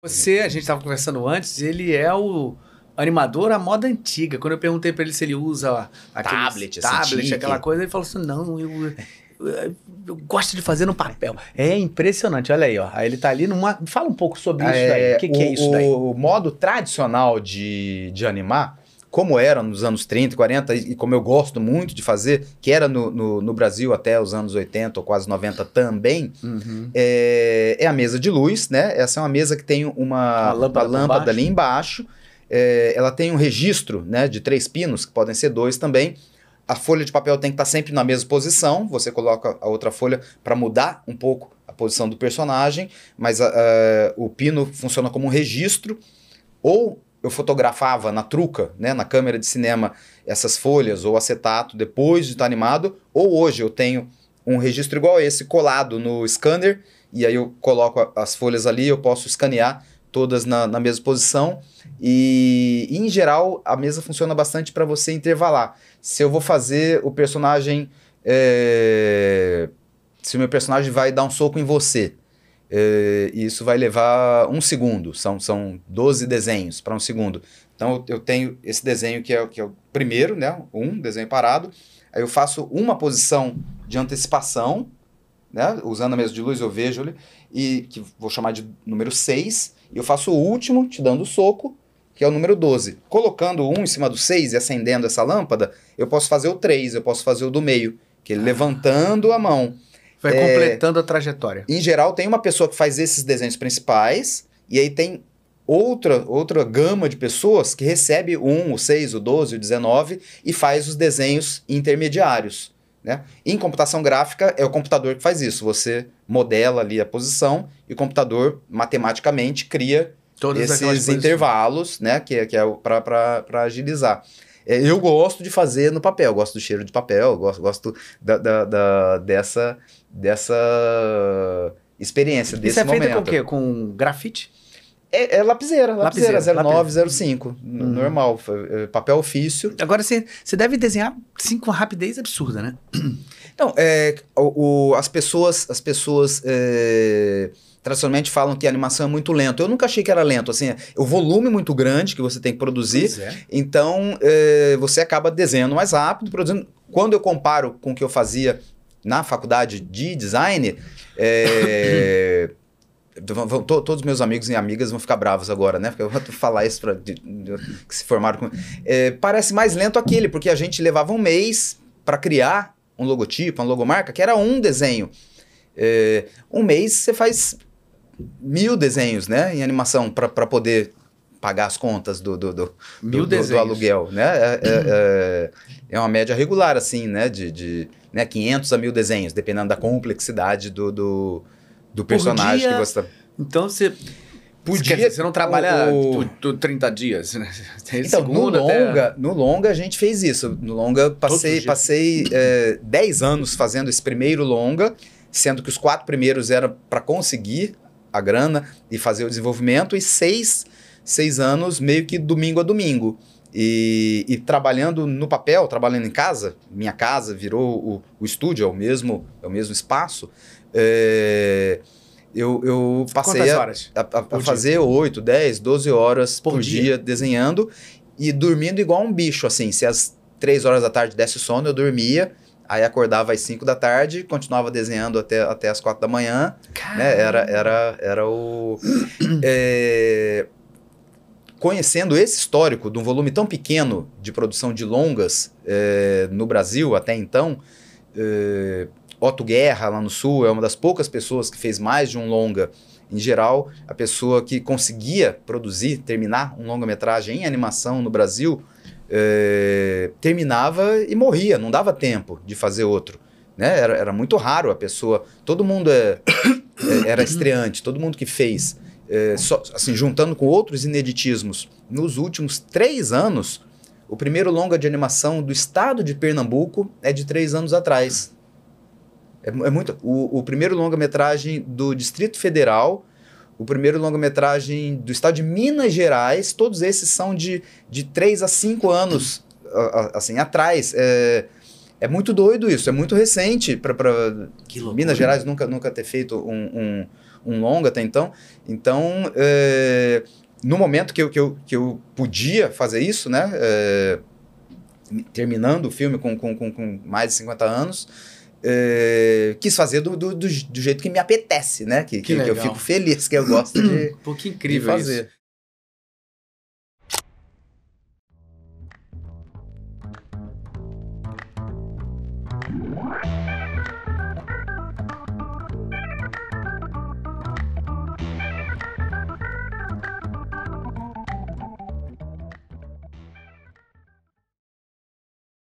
Você, a gente estava conversando antes, ele é o animador à moda antiga. Quando eu perguntei para ele se ele usa tablet, assim, tablet aquela coisa, ele falou assim: não, eu, eu, eu, gosto de fazer no papel. É impressionante, olha aí, ó. Aí ele tá ali numa. Fala um pouco sobre é, isso daí. O que, que é isso daí? O modo tradicional de, de animar como era nos anos 30, 40, e como eu gosto muito de fazer, que era no, no, no Brasil até os anos 80 ou quase 90 também, uhum. é, é, a mesa de luz, né? Essa é uma mesa que tem uma, uma lâmpada, uma lâmpada ali embaixo. É, ela tem um registro né, de três pinos, que podem ser dois também. A folha de papel tem que estar tá sempre na mesma posição. Você coloca a outra folha para mudar um pouco a posição do personagem, mas o pino funciona como um registro. Ou eu fotografava na truca, né, na câmera de cinema, essas folhas ou acetato depois de estar animado, ou hoje eu tenho um registro igual a esse colado no scanner, e aí eu coloco a, as folhas ali, eu posso escanear todas na, na mesma posição, e, e em geral a mesa funciona bastante para você intervalar. Se eu vou fazer o personagem. É, se o meu personagem vai dar um soco em você. Eh, e isso vai levar um segundo, são, são 12 desenhos para um segundo. Então eu tenho esse desenho que é, que é o primeiro, né? Um desenho parado. Aí eu faço uma posição de antecipação, né? Usando a mesa de luz, eu vejo ele e que vou chamar de número 6. E eu faço o último, te dando o soco, que é o número 12. Colocando um em cima do 6 e acendendo essa lâmpada, eu posso fazer o 3, eu posso fazer o do meio, que é levantando a mão. Vai é, completando a trajetória. Em geral, tem uma pessoa que faz esses desenhos principais, e aí tem outra, outra gama de pessoas que recebe um, o 6, o 12, o 19 e faz os desenhos intermediários. Né? Em computação gráfica, é o computador que faz isso. Você modela ali a posição e o computador, matematicamente, cria Todas esses intervalos, né? que, é, que é para agilizar. É, eu gosto de fazer no papel, gosto do cheiro de papel, gosto, gosto da, da, da dessa, dessa experiência, desse Isso é feito momento. com o quê? Com grafite? É, é lapiseira, lapiseira, lapiseira 0905, Uhum. Normal, é, papel ofício. Agora você deve desenhar sim com rapidez absurda, né? Então, é, o, o, as pessoas, as pessoas é, tradicionalmente falam que a animação é muito lenta. Eu nunca achei que era lento, assim, é o volume muito grande que você tem que produzir. É. Então, é, você acaba desenhando mais rápido, produzindo. Quando eu comparo com o que eu fazia na faculdade de design, é, Vão, to, todos meus amigos e amigas vão ficar bravos agora, né? Porque eu vou falar isso para que se formaram com... é, parece mais lento aquele, porque a gente levava um mês para criar um logotipo, uma logomarca, que era um desenho. É, um mês você faz mil desenhos, né? Em animação para poder pagar as contas do, do, do, mil do, do, do aluguel, né? É, é, é, é, uma média regular, assim, né? De, de né? 500 a mil desenhos, dependendo da complexidade do, do do personagem dia, que você tá... Então você. Podia, você, você não trabalha o, o... Tipo, tu, tu 30 dias, né? Tem então, segunda, no longa, até... no longa a gente fez isso. No longa passei, passei é, 10 anos fazendo esse primeiro longa, sendo que os quatro primeiros eram para conseguir a grana e fazer o desenvolvimento, e seis, seis anos meio que domingo a domingo. E, e, trabalhando no papel, trabalhando em casa, minha casa virou o, o estúdio, é o mesmo, é o mesmo espaço. É, eu, eu passei a, a, a fazer 8, 10, 12 horas por, por dia. dia. desenhando e dormindo igual um bicho. Assim, se às 3 horas da tarde desse sono, eu dormia. Aí acordava às 5 da tarde, continuava desenhando até, até às 4 da manhã. Né? Era, era, era o. é, conhecendo esse histórico de um volume tão pequeno de produção de longas é, no Brasil até então, é, Otto Guerra, lá no Sul, é uma das poucas pessoas que fez mais de um longa. Em geral, a pessoa que conseguia produzir, terminar um longa-metragem em animação no Brasil, é, terminava e morria, não dava tempo de fazer outro. Né? Era, era muito raro a pessoa. Todo mundo é, é era estreante, todo mundo que fez é, só, assim, juntando com outros ineditismos, nos últimos três anos, o primeiro longa de animação do estado de Pernambuco é de três anos atrás. É, é muito. O, o primeiro longa-metragem do Distrito Federal, o primeiro longa-metragem do estado de Minas Gerais, todos esses são de, de três a cinco anos assim atrás. É, é muito doido isso, é muito recente para Minas Gerais nunca, nunca ter feito um, um, um longa até então. Então, é, no momento que eu, que, eu, que eu podia fazer isso, né, é, terminando o filme com, com, com, com, mais de 50 anos, é, quis fazer do, do, do, jeito que me apetece, né, que, que, que eu fico feliz, que eu gosto de, Pô, que incrível de fazer. Isso. Network.